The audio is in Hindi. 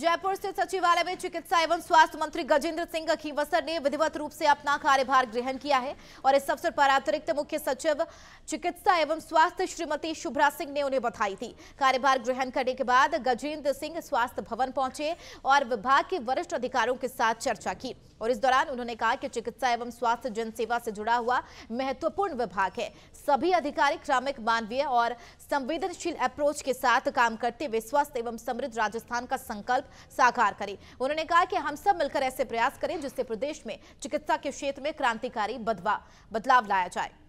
जयपुर स्थित सचिवालय में चिकित्सा एवं स्वास्थ्य मंत्री गजेंद्र सिंह खींवसर ने विधिवत रूप से अपना कार्यभार ग्रहण किया है और इस अवसर पर अतिरिक्त मुख्य सचिव चिकित्सा एवं स्वास्थ्य श्रीमती शुभ्रा सिंह ने उन्हें बधाई दी कार्यभार ग्रहण करने के बाद गजेंद्र सिंह स्वास्थ्य भवन पहुंचे और विभाग के वरिष्ठ अधिकारियों के साथ चर्चा की और इस दौरान उन्होंने कहा कि चिकित्सा एवं स्वास्थ्य जनसेवा से जुड़ा हुआ महत्वपूर्ण विभाग है सभी अधिकारी क्रामिक मानवीय और संवेदनशील अप्रोच के साथ काम करते हुए स्वस्थ एवं समृद्ध राजस्थान का संकल्प साकार करें उन्होंने कहा कि हम सब मिलकर ऐसे प्रयास करें जिससे प्रदेश में चिकित्सा के क्षेत्र में क्रांतिकारी बदलाव लाया जाए